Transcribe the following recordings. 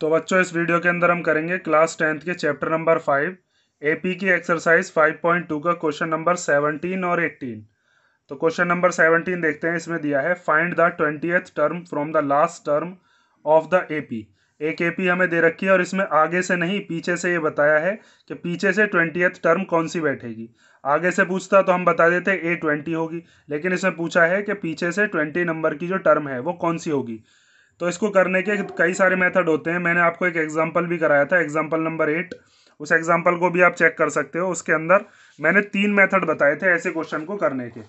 तो बच्चों इस वीडियो के अंदर हम करेंगे क्लास टेंथ के चैप्टर नंबर फाइव एपी की एक्सरसाइज फाइव पॉइंट टू का क्वेश्चन नंबर सेवनटीन और एट्टीन तो क्वेश्चन नंबर सेवनटीन देखते हैं इसमें दिया है find the twenty term from the last term of the P एक पी हमें दे रखी है और इसमें आगे से नहीं पीछे से ये बताया है कि पीछे से ट्वेंटी टर्म कौन सी बैठेगी आगे से पूछता तो हम बता देते ए ट्वेंटी होगी लेकिन इसमें पूछा है कि पीछे से ट्वेंटी नंबर की जो टर्म है वो कौन सी होगी तो इसको करने के कई सारे मेथड होते हैं मैंने आपको एक एग्जाम्पल भी कराया था एग्जाम्पल नंबर एट उस एग्जाम्पल को भी आप चेक कर सकते हो उसके अंदर मैंने तीन मेथड बताए थे ऐसे क्वेश्चन को करने के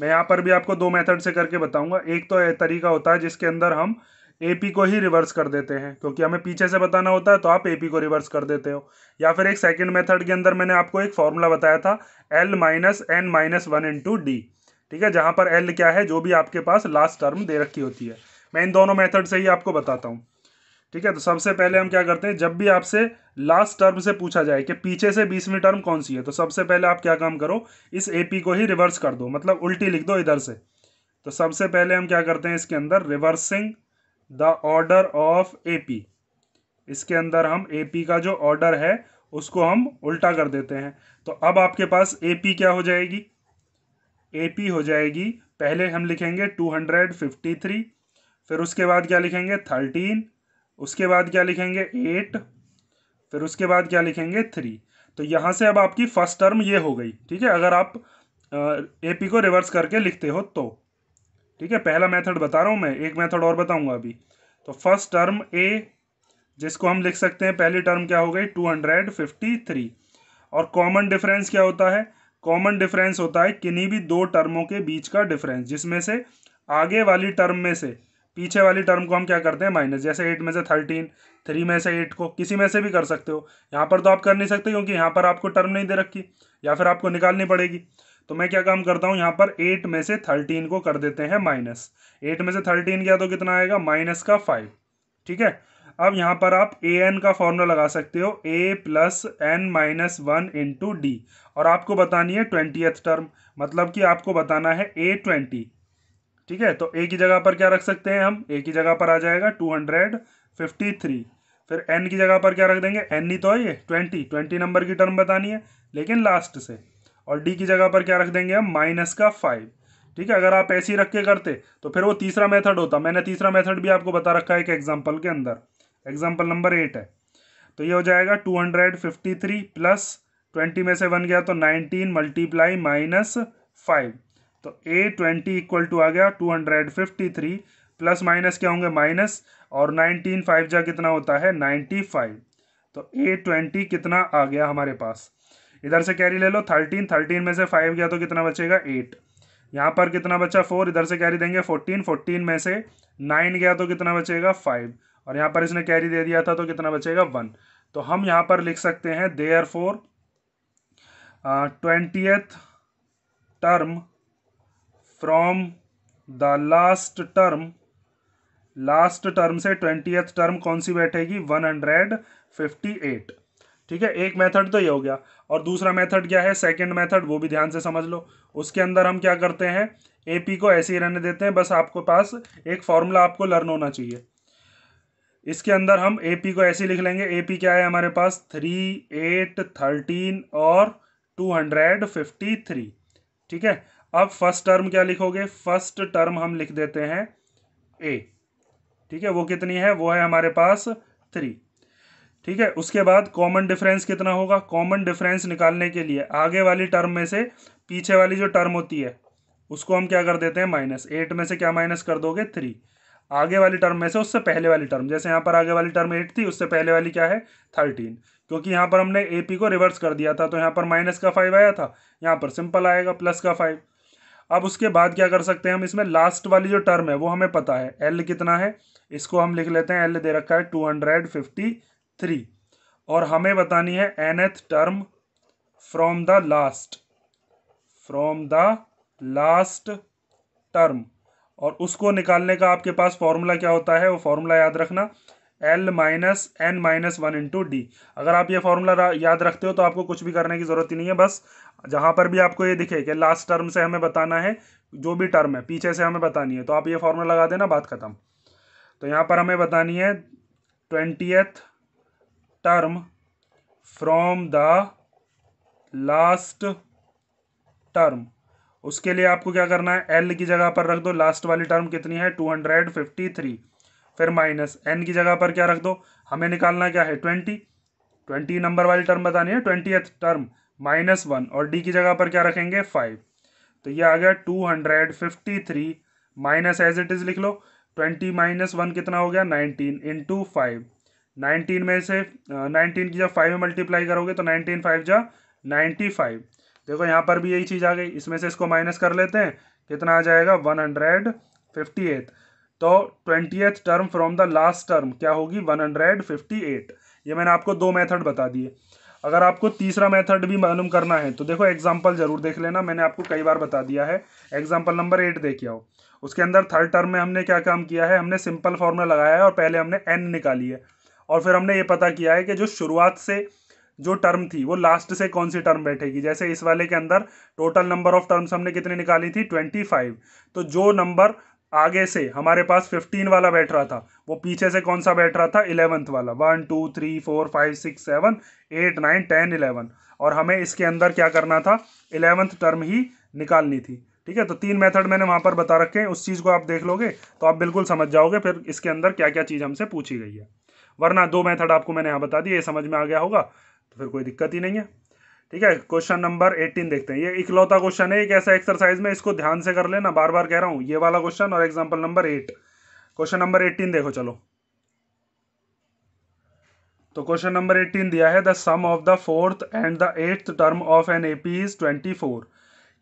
मैं यहाँ पर भी आपको दो मेथड से करके बताऊंगा एक तो तरीका होता है जिसके अंदर हम ए को ही रिवर्स कर देते हैं क्योंकि हमें पीछे से बताना होता है तो आप ए को रिवर्स कर देते हो या फिर एक सेकेंड मैथड के अंदर मैंने आपको एक फॉर्मूला बताया था l minus n minus one into d ठीक है जहाँ पर एल क्या है जो भी आपके पास लास्ट टर्म दे रखी होती है मैं इन दोनों मेथड से ही आपको बताता हूँ ठीक है तो सबसे पहले हम क्या करते हैं जब भी आपसे लास्ट टर्म से पूछा जाए कि पीछे से बीसवीं टर्म कौन सी है तो सबसे पहले आप क्या काम करो इस ए को ही रिवर्स कर दो मतलब उल्टी लिख दो इधर से तो सबसे पहले हम क्या करते हैं इसके अंदर reversing the order of a इसके अंदर हम ए का जो ऑर्डर है उसको हम उल्टा कर देते हैं तो अब आपके पास ए क्या हो जाएगी ए हो जाएगी पहले हम लिखेंगे टू हंड्रेड फिफ्टी थ्री फिर उसके बाद क्या लिखेंगे थर्टीन उसके बाद क्या लिखेंगे एट फिर उसके बाद क्या लिखेंगे थ्री तो यहाँ से अब आपकी फर्स्ट टर्म ये हो गई ठीक है अगर आप ए पी को रिवर्स करके लिखते हो तो ठीक है पहला मेथड बता रहा हूँ मैं एक मेथड और बताऊँगा अभी तो फर्स्ट टर्म ए जिसको हम लिख सकते हैं पहली टर्म क्या हो गई टू हंड्रेड फिफ्टी थ्री और कॉमन डिफरेंस क्या होता है कॉमन डिफरेंस होता है किन्हीं भी दो टर्मों के बीच का डिफरेंस जिसमें से आगे वाली टर्म में से पीछे वाली टर्म को हम क्या करते हैं माइनस जैसे एट में से थर्टीन थ्री में से एट को किसी में से भी कर सकते हो यहाँ पर तो आप कर नहीं सकते क्योंकि यहाँ पर आपको टर्म नहीं दे रखी या फिर आपको निकालनी पड़ेगी तो मैं क्या काम करता हूँ यहाँ पर एट में से थर्टीन को कर देते हैं माइनस एट में से थर्टीन क्या तो कितना आएगा माइनस का फाइव ठीक है अब यहाँ पर आप ए एन का फॉर्मूला लगा सकते हो a plus n minus one into d और आपको बतानी है ट्वेंटी टर्म मतलब कि आपको बताना है ए ट्वेंटी ठीक है तो ए की जगह पर क्या रख सकते हैं हम ए की जगह पर आ जाएगा टू हंड्रेड फिफ्टी थ्री फिर एन की जगह पर क्या रख देंगे एन ही तो है ये ट्वेंटी ट्वेंटी नंबर की टर्म बतानी है लेकिन लास्ट से और डी की जगह पर क्या रख देंगे हम माइनस का फाइव ठीक है अगर आप ऐसी रख के करते तो फिर वो तीसरा मेथड होता मैंने तीसरा मेथड भी आपको बता रखा है एक एग्जाम्पल के अंदर एग्जाम्पल नंबर एट है तो ये हो जाएगा two hundred fifty three plus twenty में से बन गया तो नाइनटीन मल्टीप्लाई माइनस फाइव तो ए ट्वेंटी इक्वल टू आ गया two hundred fifty three plus minus क्या होंगे माइनस और नाइनटीन फाइव जा कितना होता है नाइन्टी फाइव तो ए ट्वेंटी कितना आ गया हमारे पास इधर से कैरी ले लो थर्टीन थर्टीन में से फाइव गया तो कितना बचेगा एट यहाँ पर कितना बचा फोर इधर से कैरी देंगे फोर्टीन फोर्टीन में से नाइन गया तो कितना बचेगा फाइव और यहाँ पर इसने कैरी दे दिया था तो कितना बचेगा वन तो हम यहाँ पर लिख सकते हैं therefore twentieth term from the last term last term से ट्वेंटीथ टर्म कौन सी बैठेगी वन हंड्रेड फिफ्टी एट ठीक है एक मेथड तो ये हो गया और दूसरा मेथड क्या है सेकंड मेथड वो भी ध्यान से समझ लो उसके अंदर हम क्या करते हैं एपी को ऐसे ही रहने देते हैं बस आपको पास एक फॉर्मूला आपको लर्न होना चाहिए इसके अंदर हम एपी को ऐसे लिख लेंगे एपी क्या है हमारे पास थ्री एट थर्टीन और टू हंड्रेड फिफ्टी थ्री ठीक है अब फर्स्ट टर्म क्या लिखोगे फर्स्ट टर्म हम लिख देते हैं ए ठीक है वो कितनी है वो है हमारे पास थ्री ठीक है उसके बाद कॉमन डिफरेंस कितना होगा कॉमन डिफरेंस निकालने के लिए आगे वाली टर्म में से पीछे वाली जो टर्म होती है उसको हम क्या कर देते हैं माइनस एट में से क्या माइनस कर दोगे थ्री आगे वाली टर्म में से उससे पहले वाली टर्म जैसे यहाँ पर आगे वाली टर्म एट थी उससे पहले वाली क्या है थर्टीन क्योंकि यहाँ पर हमने ए पी को रिवर्स कर दिया था तो यहाँ पर माइनस का फाइव आया था यहाँ पर सिंपल आएगा प्लस का फाइव अब उसके बाद क्या कर सकते हैं हम इसमें लास्ट वाली जो टर्म है वो हमें पता है एल कितना है इसको हम लिख लेते हैं एल दे रखा है टू हंड्रेड फिफ्टी थ्री और हमें बतानी है nth term from the last from the last term और उसको निकालने का आपके पास फॉर्मूला क्या होता है वो फॉर्मूला याद रखना l minus n minus one into d अगर आप ये फॉर्मूला याद रखते हो तो आपको कुछ भी करने की ज़रूरत ही नहीं है बस जहाँ पर भी आपको ये दिखे कि लास्ट टर्म से हमें बताना है जो भी टर्म है पीछे से हमें बतानी है तो आप ये फॉर्मूला लगा देना बात ख़त्म तो यहाँ पर हमें बतानी है twenty term from the last term उसके लिए आपको क्या करना है एल की जगह पर रख दो लास्ट वाली टर्म कितनी है टू हंड्रेड फिफ्टी थ्री फिर माइनस एन की जगह पर क्या रख दो हमें निकालना क्या है ट्वेंटी ट्वेंटी नंबर वाली टर्म बतानी है ट्वेंटी टर्म माइनस वन और डी की जगह पर क्या रखेंगे फाइव तो ये आ गया two hundred fifty three minus as it is लिख लो ट्वेंटी माइनस वन कितना हो गया नाइनटीन इंटू फाइव नाइनटीन में से नाइनटीन की जब फाइव में मल्टीप्लाई करोगे तो नाइनटीन फाइव जा नाइन्टी फाइव देखो यहाँ पर भी यही चीज़ आ गई इसमें से इसको माइनस कर लेते हैं कितना आ जाएगा वन हंड्रेड फिफ्टी एट तो twentieth term from the last term क्या होगी 158 ये मैंने आपको दो मेथड बता दिए अगर आपको तीसरा मेथड भी मालूम करना है तो देखो एग्जाम्पल जरूर देख लेना मैंने आपको कई बार बता दिया है एग्जाम्पल नंबर एट देख आओ उसके अंदर थर्ड टर्म में हमने क्या काम किया है हमने सिंपल फॉर्मूला लगाया है और पहले हमने एन निकाली है और फिर हमने ये पता किया है कि जो शुरुआत से जो टर्म थी वो लास्ट से कौन सी टर्म बैठेगी जैसे इस वाले के अंदर टोटल नंबर ऑफ टर्म्स हमने कितने निकाली थी ट्वेंटी फाइव तो जो नंबर आगे से हमारे पास फिफ्टीन वाला बैठ रहा था वो पीछे से कौन सा बैठ रहा था इलेवंथ वाला one two three four five six seven eight nine ten eleven और हमें इसके अंदर क्या करना था इलेवंथ टर्म ही निकालनी थी ठीक है तो तीन मेथड मैंने वहाँ पर बता रखे हैं उस चीज़ को आप देख लोगे तो आप बिल्कुल समझ जाओगे फिर इसके अंदर क्या क्या चीज़ हमसे पूछी गई है वरना दो मेथड आपको मैंने यहाँ बता दी ये समझ में आ गया होगा तो फिर कोई दिक्कत ही नहीं है ठीक है क्वेश्चन नंबर एटीन देखते हैं ये इकलौता क्वेश्चन है एक ऐसा एक्सरसाइज में इसको ध्यान से कर लेना बार बार कह रहा हूं ये वाला क्वेश्चन और example number eight question number eighteen देखो चलो तो क्वेश्चन नंबर एटीन दिया है the sum of the fourth and the eighth term of an AP is twenty four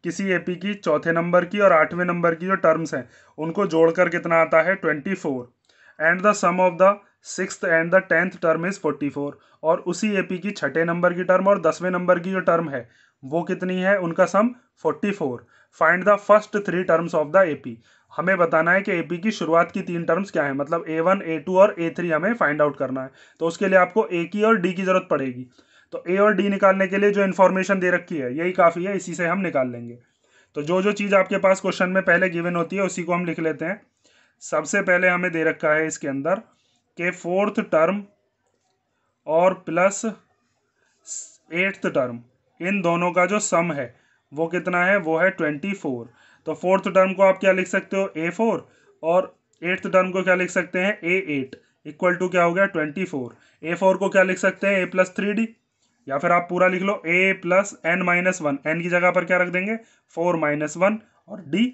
किसी एपी की चौथे नंबर की और आठवें नंबर की जो टर्म्स हैं उनको जोड़कर कितना आता है twenty four and the sum of the six and the tenth term is forty four और उसी ए पी की छठे नंबर की टर्म और दसवें नंबर की जो टर्म है वो कितनी है उनका sum forty four find the first three terms of the A P हमें बताना है कि ए पी की शुरुआत की तीन टर्म्स क्या है मतलब ए वन ए टू और ए थ्री हमें फाइंड आउट करना है तो उसके लिए आपको ए की और डी की ज़रूरत पड़ेगी तो ए और डी निकालने के लिए जो इन्फॉर्मेशन दे रखी है यही काफ़ी है इसी से हम निकाल लेंगे तो जो जो चीज़ आपके पास क्वेश्चन में पहले गिवन होती है उसी को हम लिख लेते हैं सबसे पहले हमें दे रखा है इसके अंदर के फोर्थ टर्म और प्लस एट्थ टर्म इन दोनों का जो सम है वो कितना है वो है ट्वेंटी फोर तो फोर्थ टर्म को आप क्या लिख सकते हो ए फोर और एट्थ टर्म को क्या लिख सकते हैं ए एट इक्वल टू क्या हो गया ट्वेंटी फोर ए फोर को क्या लिख सकते हैं ए प्लस थ्री डी या फिर आप पूरा लिख लो a plus n minus one n की जगह पर क्या रख देंगे फोर माइनस वन और डी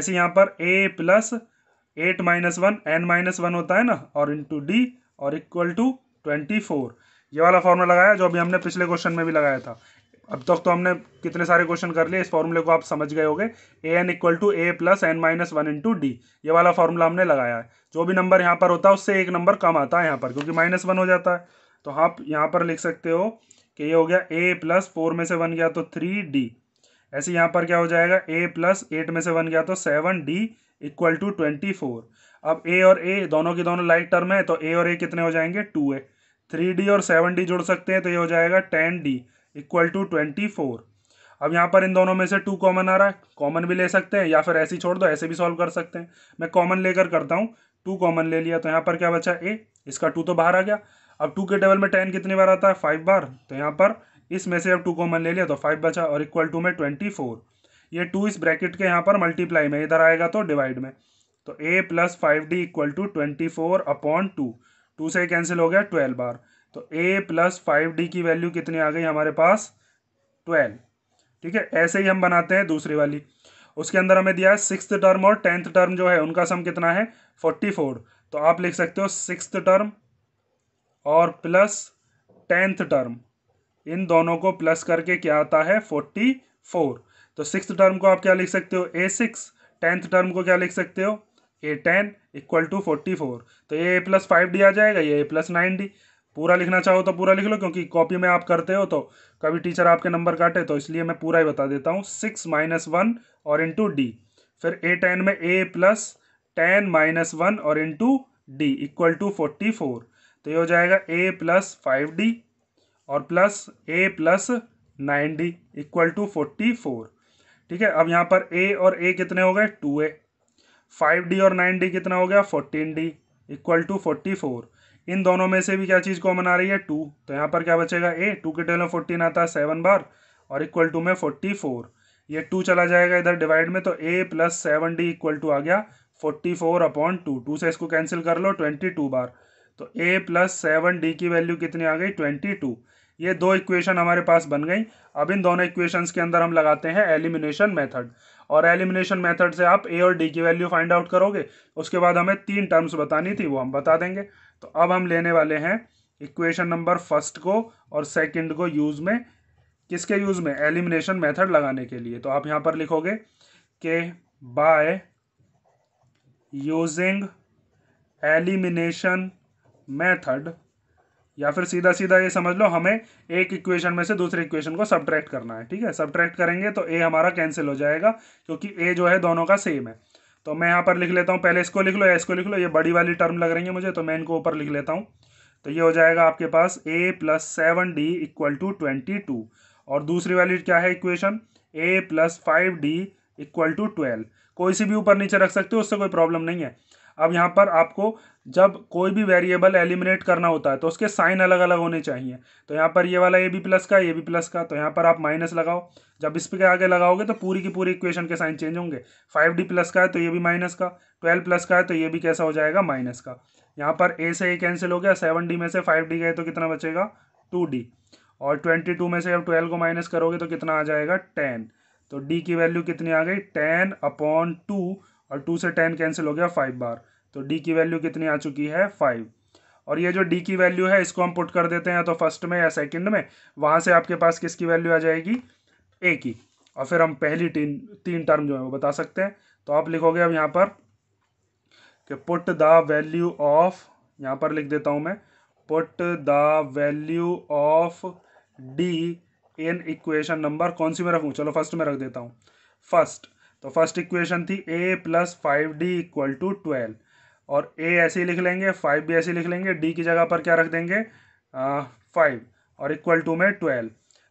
ऐसे यहाँ पर a plus eight minus one n minus one होता है ना और इंटू डी और इक्वल टू ट्वेंटी फोर ये वाला फॉर्मूला लगाया जो अभी हमने पिछले क्वेश्चन में भी लगाया था अब तक तो हमने कितने सारे क्वेश्चन कर लिए इस फॉर्मूले को आप समझ गए होंगे a n equal to a plus n minus one into d ये वाला फॉर्मूला हमने लगाया है जो भी नंबर यहाँ पर होता है उससे एक नंबर कम आता है यहाँ पर क्योंकि माइनस वन हो जाता है तो आप यहाँ पर लिख सकते हो कि ये हो गया ए प्लस फोर में से वन गया तो थ्री डी ऐसे यहाँ पर क्या हो जाएगा ए प्लस एट में से वन गया तो seven d equal to twenty four अब ए और ए दोनों के दोनों लाइक टर्म है तो ए और ए कितने हो जाएंगे टू ए थ्री डी और सेवन डी जुड़ सकते हैं तो ये हो जाएगा ten d equal to twenty four अब यहाँ पर इन दोनों में से टू कॉमन आ रहा है कॉमन भी ले सकते हैं या फिर ऐसे ही छोड़ दो ऐसे भी सॉल्व कर सकते हैं मैं कॉमन लेकर करता हूँ टू कॉमन ले लिया तो यहाँ पर क्या बचा ए इसका टू तो बाहर आ गया अब टू के टेबल में टेन कितनी बार आता है फाइव बार तो यहाँ पर इसमें से अब टू कॉमन ले लिया तो फाइव बचा और इक्वल टू में ट्वेंटी फोर ये टू इस ब्रैकेट के यहाँ पर मल्टीप्लाई में इधर आएगा तो डिवाइड में तो a plus five d equal to twenty four upon two two से कैंसिल हो गया ट्वेल्व बार तो ए प्लस फाइव डी की वैल्यू कितनी आ गई हमारे पास ट्वेल्व ठीक है ऐसे ही हम बनाते हैं दूसरी वाली उसके अंदर हमें दिया है सिक्स टर्म और टेंथ टर्म जो है उनका सम कितना है फोर्टी फोर तो आप लिख सकते हो सिक्स टर्म और प्लस टेंथ टर्म इन दोनों को प्लस करके क्या आता है फोर्टी फोर तो सिक्स टर्म को आप क्या लिख सकते हो ए सिक्स टेंथ टर्म को क्या लिख सकते हो a ten equal to forty four तो ये ए प्लस फाइव डी आ जाएगा ये ए प्लस नाइन डी पूरा लिखना चाहो तो पूरा लिख लो क्योंकि कॉपी में आप करते हो तो कभी टीचर आपके नंबर काटे तो इसलिए मैं पूरा ही बता देता हूँ सिक्स माइनस वन और इंटू डी फिर ए टेन में a plus ten minus one और into d equal to forty four तो ये हो जाएगा ए प्लस फाइव डी और plus a plus nine d equal to forty four ठीक है अब यहाँ पर ए और ए कितने हो गए टू ए फाइव डी और नाइन डी कितना हो गया fourteen d equal to forty four इन दोनों में से भी क्या चीज़ कॉमन आ रही है टू तो यहाँ पर क्या बचेगा ए टू के टेल में फोर्टीन आता है सेवन बार और इक्वल टू में फोर्टी फोर ये टू चला जाएगा इधर डिवाइड में तो a plus seven d equal to आ गया forty four upon two two से इसको कैंसिल कर लो ट्वेंटी टू बार तो ए प्लस सेवन डी की वैल्यू कितनी आ गई ट्वेंटी टू ये दो इक्वेशन हमारे पास बन गई अब इन दोनों इक्वेशंस के अंदर हम लगाते हैं एलिमिनेशन मेथड और एलिमिनेशन मेथड से आप ए और डी की वैल्यू फाइंड आउट करोगे उसके बाद हमें तीन टर्म्स बतानी थी वो हम बता देंगे तो अब हम लेने वाले हैं इक्वेशन नंबर फर्स्ट को और सेकंड को यूज़ में किसके यूज़ में एलिमिनेशन मेथड लगाने के लिए तो आप यहां पर लिखोगे के बाय यूजिंग एलिमिनेशन मेथड या फिर सीधा सीधा ये समझ लो हमें एक इक्वेशन में से दूसरे इक्वेशन को सब्ट्रैक्ट करना है ठीक है सब्ट्रैक्ट करेंगे तो ए हमारा कैंसिल हो जाएगा क्योंकि ए जो है दोनों का सेम है तो मैं यहाँ पर लिख लेता हूँ पहले इसको लिख लो या इसको लिख लो ये बड़ी वाली टर्म लग रही है मुझे तो मैं इनको ऊपर लिख लेता हूँ तो ये हो जाएगा आपके पास a plus seven d equal to twenty two और दूसरी वाली क्या है equation a plus five d equal to twelve कोई सी भी ऊपर नीचे रख सकते हो उससे कोई प्रॉब्लम नहीं है अब यहाँ पर आपको जब कोई भी वेरिएबल एलिमिनेट करना होता है तो उसके साइन अलग अलग होने चाहिए तो यहाँ पर ये वाला ए बी प्लस का ए बी प्लस का तो यहाँ पर आप माइनस लगाओ जब इस पर आगे लगाओगे तो पूरी की पूरी इक्वेशन के साइन चेंज होंगे फाइव डी प्लस का है तो ये भी माइनस का ट्वेल्व प्लस का है तो ये भी कैसा हो जाएगा माइनस का यहाँ पर ए से ए कैंसिल हो गया सेवन डी में से फाइव डी गए तो कितना बचेगा टू डी और ट्वेंटी टू में से अब ट्वेल्व को माइनस करोगे तो कितना आ जाएगा टेन तो डी की वैल्यू कितनी आ गई टेन अपॉन टू और टू से टेन कैंसिल हो गया फाइव बार तो डी की वैल्यू कितनी आ चुकी है फाइव और ये जो डी की वैल्यू है इसको हम पुट कर देते हैं तो फर्स्ट में या सेकेंड में वहाँ से आपके पास किसकी वैल्यू आ जाएगी ए की और फिर हम पहली तीन तीन टर्म जो है वो बता सकते हैं तो आप लिखोगे अब यहाँ पर कि पुट द वैल्यू ऑफ यहाँ पर लिख देता हूँ मैं put the value of d in equation number कौन सी में रखूँ चलो फर्स्ट में रख देता हूँ फर्स्ट तो फर्स्ट इक्वेशन थी a plus five d equal to twelve और ए ऐसे ही लिख लेंगे फाइव भी ऐसे लिख लेंगे डी की जगह पर क्या रख देंगे फाइव और इक्वल टू में ट्वेल्व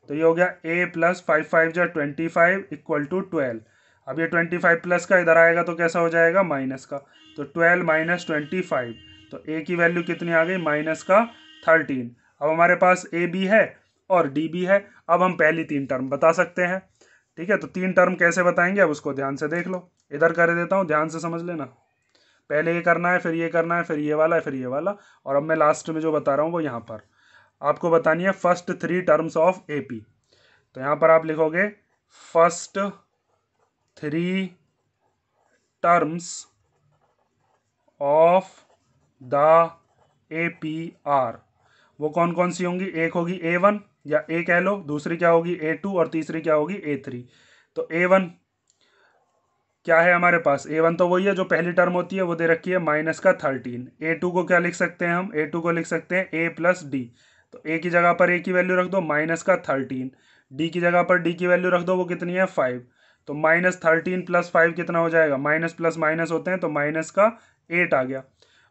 तो ये हो गया ए प्लस फाइव फाइव जो twenty five equal to twelve अब ये ट्वेंटी फाइव प्लस का इधर आएगा तो कैसा हो जाएगा माइनस का तो ट्वेल्व माइनस ट्वेंटी फाइव तो ए की वैल्यू कितनी आ गई माइनस का थर्टीन अब हमारे पास ए बी है और डी बी है अब हम पहली तीन टर्म बता सकते हैं ठीक है तो तीन टर्म कैसे बताएंगे अब उसको ध्यान से देख लो इधर कर देता हूँ ध्यान से समझ लेना पहले ये करना है फिर ये करना है फिर ये वाला है फिर ये वाला और अब मैं लास्ट में जो बता रहा हूँ वो यहाँ पर आपको बतानी है first three terms of A P तो यहाँ पर आप लिखोगे first three terms of the A P are वो कौन कौन सी होंगी एक होगी ए वन या ए कह लो दूसरी क्या होगी ए टू और तीसरी क्या होगी ए थ्री तो ए वन क्या है हमारे पास ए वन तो वही है जो पहली टर्म होती है वो दे रखी है माइनस का थर्टीन ए टू को क्या लिख सकते हैं हम ए टू को लिख सकते हैं ए प्लस डी तो ए की जगह पर ए की वैल्यू रख दो माइनस का थर्टीन डी की जगह पर डी की वैल्यू रख दो वो कितनी है फाइव तो माइनस थर्टीन प्लस फाइव कितना हो जाएगा माइनस प्लस माइनस होते हैं तो माइनस का एट आ गया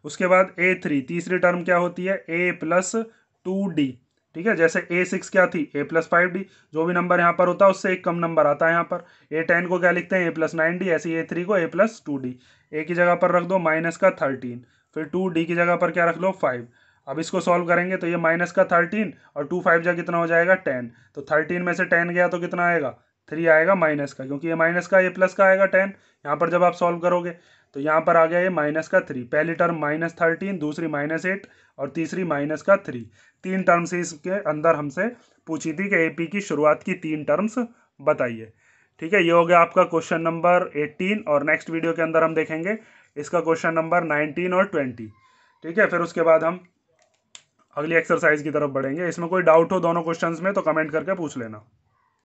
उसके बाद ए थ्री तीसरी टर्म क्या होती है ए प्लस टू डी ठीक है जैसे ए सिक्स क्या थी ए प्लस फाइव डी जो भी नंबर यहाँ पर होता है उससे एक कम नंबर आता है यहाँ पर ए टेन को क्या लिखते हैं ए प्लस नाइन डी ऐसे ए थ्री को a plus two d a की जगह पर रख दो माइनस का थर्टीन फिर टू डी की जगह पर क्या रख लो फाइव अब इसको सॉल्व करेंगे तो ये माइनस का थर्टीन और टू फाइव जा कितना हो जाएगा टेन तो थर्टीन में से टेन गया तो कितना आएगा थ्री आएगा माइनस का क्योंकि ये माइनस का ये प्लस का आएगा टेन यहाँ पर जब आप सॉल्व करोगे तो यहाँ पर आ गया ये माइनस का थ्री पहली टर्म माइनस थर्टीन दूसरी माइनस एट और तीसरी माइनस का थ्री तीन टर्म्स इसके अंदर हमसे पूछी थी कि एपी की शुरुआत की तीन टर्म्स बताइए ठीक है ये हो गया आपका क्वेश्चन नंबर एट्टीन और नेक्स्ट वीडियो के अंदर हम देखेंगे इसका क्वेश्चन नंबर नाइनटीन और ट्वेंटी ठीक है फिर उसके बाद हम अगली एक्सरसाइज की तरफ बढ़ेंगे इसमें कोई डाउट हो दोनों क्वेश्चंस में तो कमेंट करके पूछ लेना